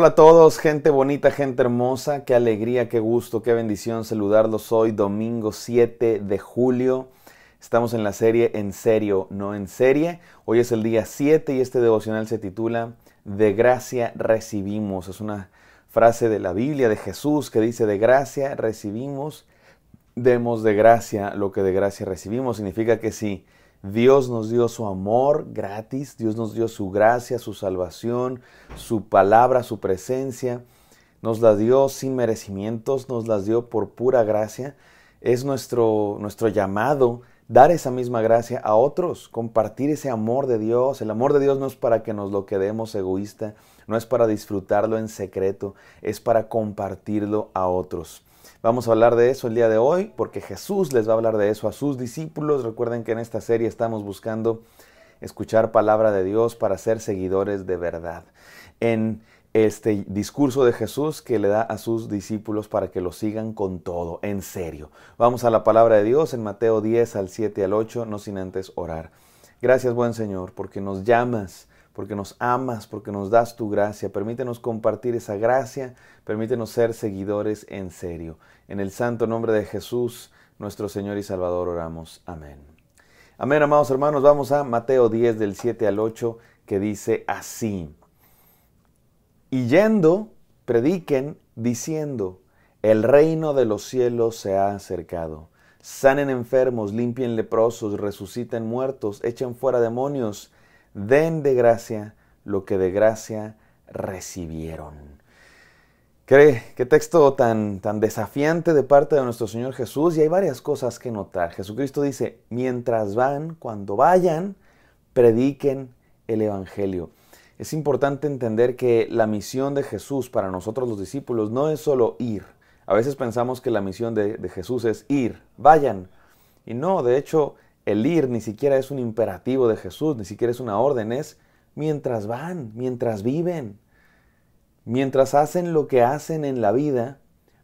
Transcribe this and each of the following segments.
Hola a todos, gente bonita, gente hermosa, qué alegría, qué gusto, qué bendición saludarlos hoy, domingo 7 de julio. Estamos en la serie En serio, no en serie. Hoy es el día 7 y este devocional se titula De gracia recibimos. Es una frase de la Biblia de Jesús que dice, de gracia recibimos, demos de gracia lo que de gracia recibimos. Significa que si Dios nos dio su amor gratis, Dios nos dio su gracia, su salvación, su palabra, su presencia. Nos la dio sin merecimientos, nos las dio por pura gracia. Es nuestro, nuestro llamado dar esa misma gracia a otros, compartir ese amor de Dios. El amor de Dios no es para que nos lo quedemos egoísta, no es para disfrutarlo en secreto, es para compartirlo a otros. Vamos a hablar de eso el día de hoy porque Jesús les va a hablar de eso a sus discípulos. Recuerden que en esta serie estamos buscando escuchar palabra de Dios para ser seguidores de verdad. En este discurso de Jesús que le da a sus discípulos para que lo sigan con todo, en serio. Vamos a la palabra de Dios en Mateo 10 al 7 al 8, no sin antes orar. Gracias buen Señor porque nos llamas porque nos amas, porque nos das tu gracia. Permítenos compartir esa gracia, permítenos ser seguidores en serio. En el santo nombre de Jesús, nuestro Señor y Salvador, oramos. Amén. Amén, amados hermanos, vamos a Mateo 10 del 7 al 8 que dice así. Y yendo, prediquen diciendo, el reino de los cielos se ha acercado. Sanen enfermos, limpien leprosos, resuciten muertos, echen fuera demonios den de gracia lo que de gracia recibieron. Qué, texto tan, tan desafiante de parte de nuestro Señor Jesús y hay varias cosas que notar. Jesucristo dice, mientras van, cuando vayan, prediquen el Evangelio. Es importante entender que la misión de Jesús para nosotros los discípulos no es solo ir. A veces pensamos que la misión de Jesús es ir, vayan. Y no, de hecho, el ir ni siquiera es un imperativo de Jesús, ni siquiera es una orden, es mientras van, mientras viven, mientras hacen lo que hacen en la vida,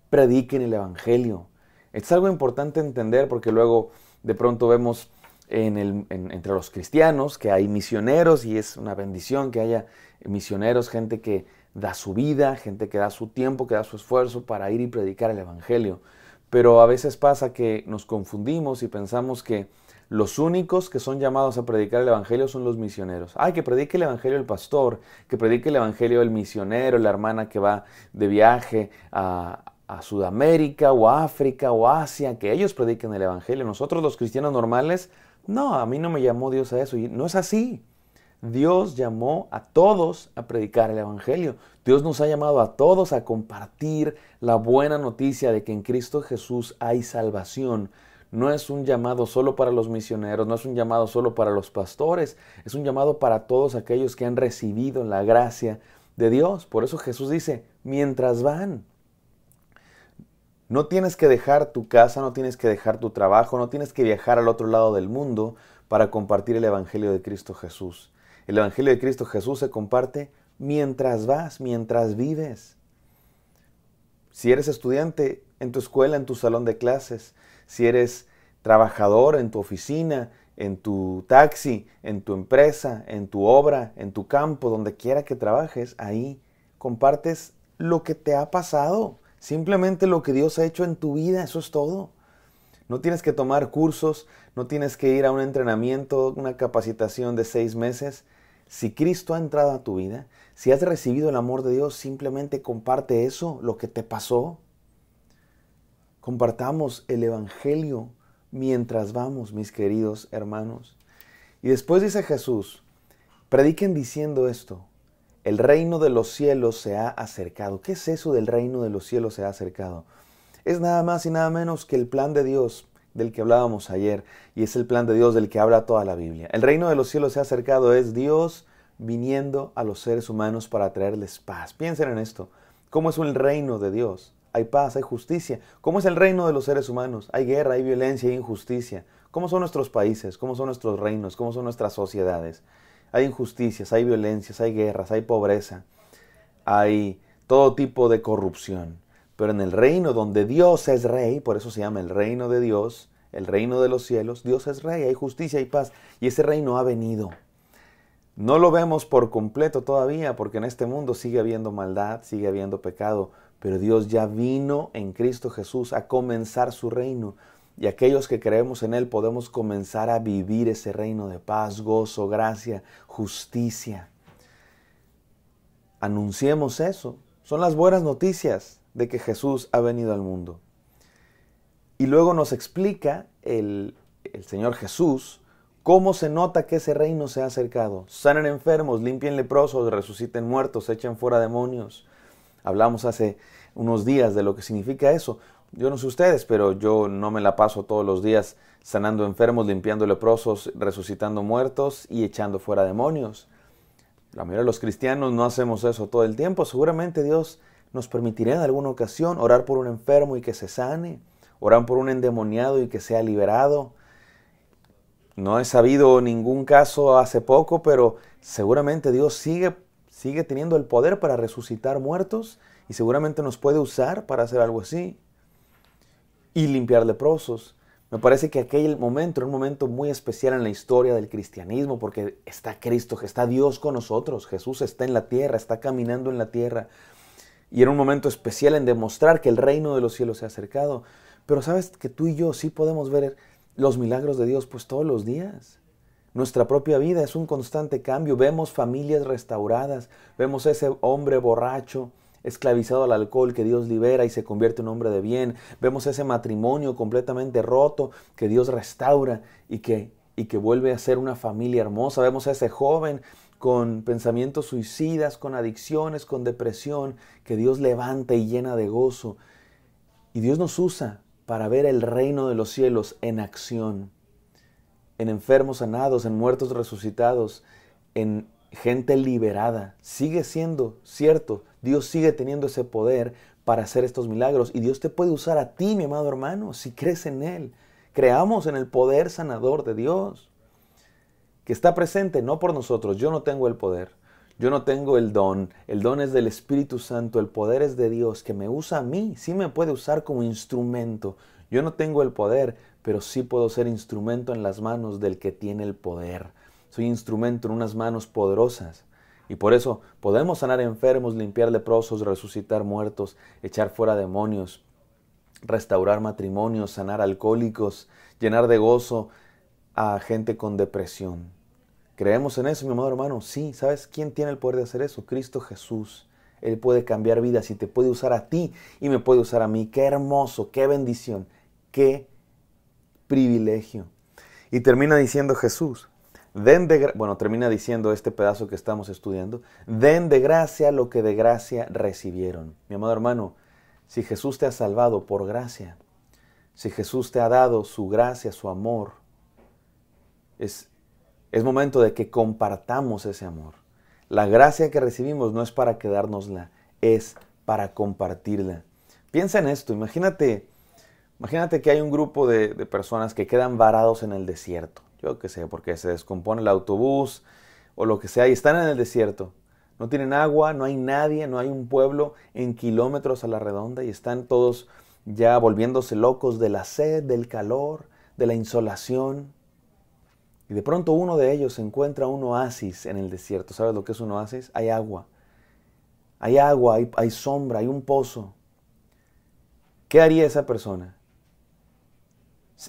prediquen el Evangelio. Es algo importante entender porque luego de pronto vemos entre los cristianos que hay misioneros y es una bendición que haya misioneros, gente que da su vida, gente que da su tiempo, que da su esfuerzo para ir y predicar el Evangelio. Pero a veces pasa que nos confundimos y pensamos que los únicos que son llamados a predicar el Evangelio son los misioneros. Ay, que predique el Evangelio el pastor, que predique el Evangelio el misionero, la hermana que va de viaje a, Sudamérica o a África o Asia, que ellos prediquen el Evangelio. Nosotros los cristianos normales, no, a mí no me llamó Dios a eso. Y no es así. Dios llamó a todos a predicar el Evangelio. Dios nos ha llamado a todos a compartir la buena noticia de que en Cristo Jesús hay salvación no es un llamado solo para los misioneros, no es un llamado solo para los pastores, es un llamado para todos aquellos que han recibido la gracia de Dios. Por eso Jesús dice, mientras van, no tienes que dejar tu casa, no tienes que dejar tu trabajo, no tienes que viajar al otro lado del mundo para compartir el Evangelio de Cristo Jesús. El Evangelio de Cristo Jesús se comparte mientras vas, mientras vives. Si eres estudiante, en tu escuela, en tu salón de clases si eres trabajador en tu oficina, en tu taxi, en tu empresa, en tu obra, en tu campo, donde quiera que trabajes, ahí compartes lo que te ha pasado, simplemente lo que Dios ha hecho en tu vida, eso es todo. No tienes que tomar cursos, no tienes que ir a un entrenamiento, una capacitación de seis meses. Si Cristo ha entrado a tu vida, si has recibido el amor de Dios, simplemente comparte eso, lo que te pasó, Compartamos el Evangelio mientras vamos, mis queridos hermanos. Y después dice Jesús, prediquen diciendo esto, el reino de los cielos se ha acercado. ¿Qué es eso del reino de los cielos se ha acercado? Es nada más y nada menos que el plan de Dios del que hablábamos ayer, y es el plan de Dios del que habla toda la Biblia. El reino de los cielos se ha acercado, es Dios viniendo a los seres humanos para traerles paz. Piensen en esto, ¿cómo es el reino de Dios? hay paz, hay justicia. ¿Cómo es el reino de los seres humanos? Hay guerra, hay violencia, hay injusticia. ¿Cómo son nuestros países? ¿Cómo son nuestros reinos? ¿Cómo son nuestras sociedades? Hay injusticias, hay violencias, hay guerras, hay pobreza, hay todo tipo de corrupción. Pero en el reino donde Dios es rey, por eso se llama el reino de Dios, el reino de los cielos, Dios es rey, hay justicia, y paz. Y ese reino ha venido. No lo vemos por completo todavía, porque en este mundo sigue habiendo maldad, sigue habiendo pecado, pero Dios ya vino en Cristo Jesús a comenzar su reino. Y aquellos que creemos en Él podemos comenzar a vivir ese reino de paz, gozo, gracia, justicia. Anunciemos eso. Son las buenas noticias de que Jesús ha venido al mundo. Y luego nos explica el, Señor Jesús cómo se nota que ese reino se ha acercado. Sanen enfermos, limpien leprosos, resuciten muertos, echen fuera demonios. Hablamos hace unos días de lo que significa eso. Yo no sé ustedes, pero yo no me la paso todos los días sanando enfermos, limpiando leprosos, resucitando muertos y echando fuera demonios. La mayoría de los cristianos no hacemos eso todo el tiempo. Seguramente Dios nos permitirá en alguna ocasión orar por un enfermo y que se sane, orar por un endemoniado y que sea liberado. No he sabido ningún caso hace poco, pero seguramente Dios sigue sigue teniendo el poder para resucitar muertos y seguramente nos puede usar para hacer algo así y limpiar leprosos. Me parece que aquel momento era un momento muy especial en la historia del cristianismo porque está Cristo, está Dios con nosotros, Jesús está en la tierra, está caminando en la tierra. Y era un momento especial en demostrar que el reino de los cielos se ha acercado. Pero sabes que tú y yo sí podemos ver los milagros de Dios pues todos los días. Nuestra propia vida es un constante cambio. Vemos familias restauradas, vemos ese hombre borracho, esclavizado al alcohol que Dios libera y se convierte en hombre de bien. Vemos ese matrimonio completamente roto que Dios restaura y que, y que vuelve a ser una familia hermosa. Vemos a ese joven con pensamientos suicidas, con adicciones, con depresión, que Dios levanta y llena de gozo. Y Dios nos usa para ver el reino de los cielos en acción en enfermos sanados, en muertos resucitados, en gente liberada. Sigue siendo cierto. Dios sigue teniendo ese poder para hacer estos milagros. Y Dios te puede usar a ti, mi amado hermano, si crees en Él. Creamos en el poder sanador de Dios, que está presente no por nosotros. Yo no tengo el poder. Yo no tengo el don. El don es del Espíritu Santo. El poder es de Dios, que me usa a mí. Sí me puede usar como instrumento. Yo no tengo el poder, pero sí puedo ser instrumento en las manos del que tiene el poder. Soy instrumento en unas manos poderosas. Y por eso podemos sanar enfermos, limpiar leprosos, resucitar muertos, echar fuera demonios, restaurar matrimonios, sanar alcohólicos, llenar de gozo a gente con depresión. ¿Creemos en eso, mi amado hermano? Sí, ¿sabes quién tiene el poder de hacer eso? Cristo Jesús. Él puede cambiar vidas y te puede usar a ti y me puede usar a mí. Qué hermoso, qué bendición, qué privilegio. Y termina diciendo Jesús, den de, bueno, termina diciendo este pedazo que estamos estudiando, den de gracia lo que de gracia recibieron. Mi amado hermano, si Jesús te ha salvado por gracia, si Jesús te ha dado su gracia, su amor, es, es momento de que compartamos ese amor. La gracia que recibimos no es para quedárnosla, es para compartirla. Piensa en esto, imagínate Imagínate que hay un grupo de, personas que quedan varados en el desierto. Yo qué sé, porque se descompone el autobús o lo que sea y están en el desierto. No tienen agua, no hay nadie, no hay un pueblo en kilómetros a la redonda y están todos ya volviéndose locos de la sed, del calor, de la insolación. Y de pronto uno de ellos encuentra un oasis en el desierto. ¿Sabes lo que es un oasis? Hay agua. Hay agua, hay sombra, hay un pozo. ¿Qué haría esa persona?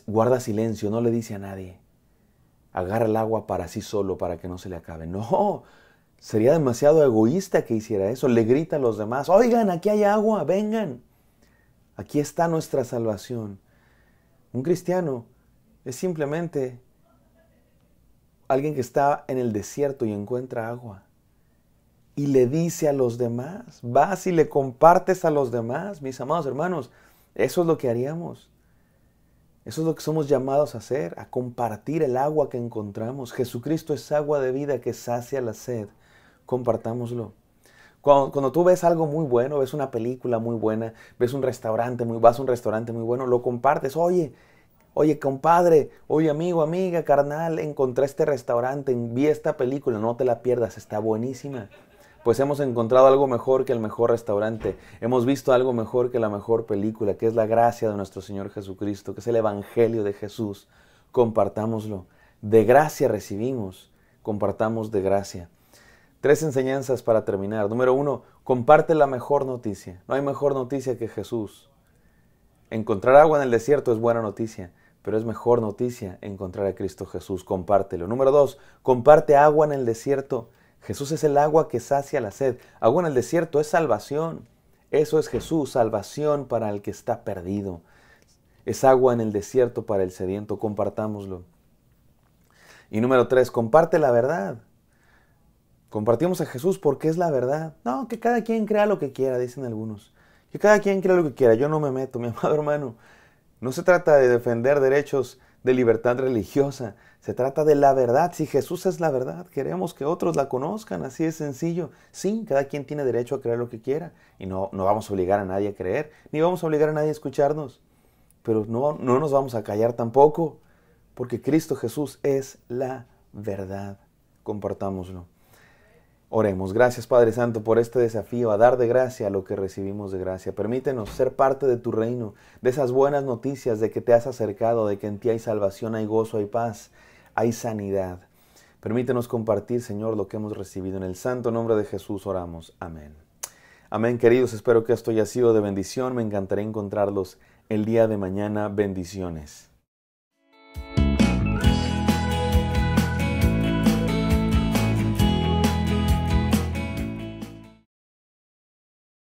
guarda silencio, no le dice a nadie. Agarra el agua para sí solo, para que no se le acabe. No, sería demasiado egoísta que hiciera eso. Le grita a los demás, oigan, aquí hay agua, vengan. Aquí está nuestra salvación. Un cristiano es simplemente alguien que está en el desierto y encuentra agua. Y le dice a los demás, vas y le compartes a los demás, mis amados hermanos. Eso es lo que haríamos. Eso es lo que somos llamados a hacer, a compartir el agua que encontramos. Jesucristo es agua de vida que sacia la sed. Compartámoslo. Cuando, tú ves algo muy bueno, ves una película muy buena, ves un restaurante muy, vas a un restaurante muy bueno, lo compartes. Oye, oye compadre, oye amigo, amiga, carnal, encontré este restaurante, vi esta película, no te la pierdas, está buenísima pues hemos encontrado algo mejor que el mejor restaurante, hemos visto algo mejor que la mejor película, que es la gracia de nuestro Señor Jesucristo, que es el Evangelio de Jesús. Compartámoslo. De gracia recibimos, compartamos de gracia. Tres enseñanzas para terminar. Número uno, comparte la mejor noticia. No hay mejor noticia que Jesús. Encontrar agua en el desierto es buena noticia, pero es mejor noticia encontrar a Cristo Jesús. Compártelo. Número dos, comparte agua en el desierto. Jesús es el agua que sacia la sed. Agua en el desierto es salvación. Eso es Jesús, salvación para el que está perdido. Es agua en el desierto para el sediento, compartámoslo. Y número tres, comparte la verdad. Compartimos a Jesús porque es la verdad. No, que cada quien crea lo que quiera, dicen algunos. Que cada quien crea lo que quiera, yo no me meto, mi amado hermano. No se trata de defender derechos de libertad religiosa, se trata de la verdad. Si Jesús es la verdad, queremos que otros la conozcan, así es sencillo. Sí, cada quien tiene derecho a creer lo que quiera y no, vamos a obligar a nadie a creer, ni vamos a obligar a nadie a escucharnos, pero no, no nos vamos a callar tampoco, porque Cristo Jesús es la verdad. Compartámoslo. Oremos, gracias Padre Santo por este desafío a dar de gracia lo que recibimos de gracia. Permítenos ser parte de tu reino, de esas buenas noticias de que te has acercado, de que en ti hay salvación, hay gozo, hay paz, hay sanidad. Permítenos compartir, Señor, lo que hemos recibido. En el santo nombre de Jesús oramos. Amén. Amén, queridos. Espero que esto haya sido de bendición. Me encantaría encontrarlos el día de mañana. Bendiciones.